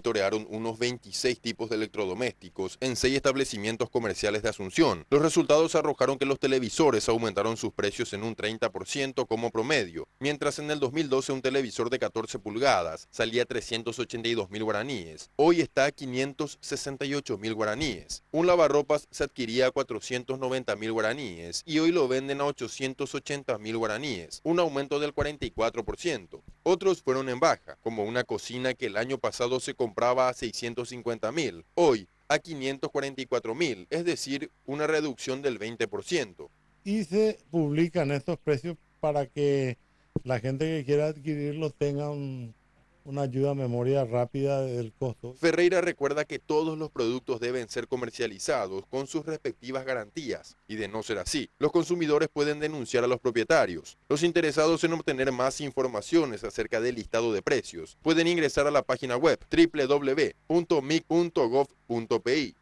monitorearon unos 26 tipos de electrodomésticos en seis establecimientos comerciales de Asunción. Los resultados arrojaron que los televisores aumentaron sus precios en un 30% como promedio, mientras en el 2012 un televisor de 14 pulgadas salía a 382 mil guaraníes, hoy está a 568 mil guaraníes. Un lavarropas se adquiría a 490 mil guaraníes y hoy lo venden a 880 mil guaraníes, un aumento del 44%. Otros fueron en baja, como una cocina que el año pasado se compraba a 650 mil, hoy a 544 mil, es decir, una reducción del 20%. Y se publican estos precios para que la gente que quiera adquirirlos tenga un una ayuda a memoria rápida del costo. Ferreira recuerda que todos los productos deben ser comercializados con sus respectivas garantías y de no ser así, los consumidores pueden denunciar a los propietarios. Los interesados en obtener más informaciones acerca del listado de precios pueden ingresar a la página web www.mic.gov.pi